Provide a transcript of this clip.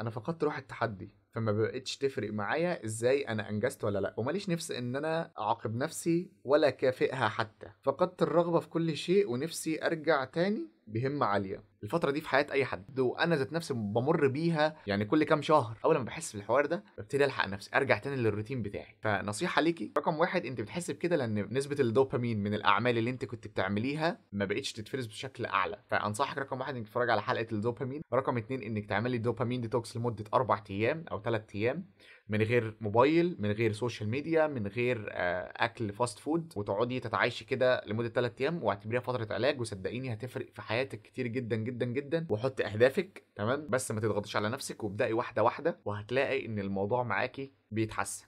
انا فقدت روح التحدي فما بقتش تفرق معايا ازاي انا انجزت ولا لا وماليش نفس ان انا اعاقب نفسي ولا كافئها حتى فقدت الرغبه في كل شيء ونفسي ارجع تاني بهمة عالية الفترة دي في حياة أي حد وأنا ذات نفسي بمر بيها يعني كل كام شهر أول ما بحس بالحوار ده ببتدي ألحق نفسي أرجع تاني للروتين بتاعي فنصيحة ليكي رقم واحد أنت بتحس بكده لأن نسبة الدوبامين من الأعمال اللي أنت كنت بتعمليها ما بقتش تتفرز بشكل أعلى فأنصحك رقم واحد إنك تتفرج على حلقة الدوبامين رقم اتنين إنك تعملي دوبامين ديتوكس لمدة أربع أيام أو ثلاث ايام من غير موبايل من غير سوشيال ميديا من غير آه، اكل فاست فود وتقعدي تتعايشي كده لمده ثلاث ايام واعتبريها فتره علاج وصدقيني هتفرق في حياتك كتير جدا جدا جدا وحطي اهدافك تمام بس ما تضغطيش على نفسك وابدأي واحده واحده وهتلاقي ان الموضوع معاكي بيتحسن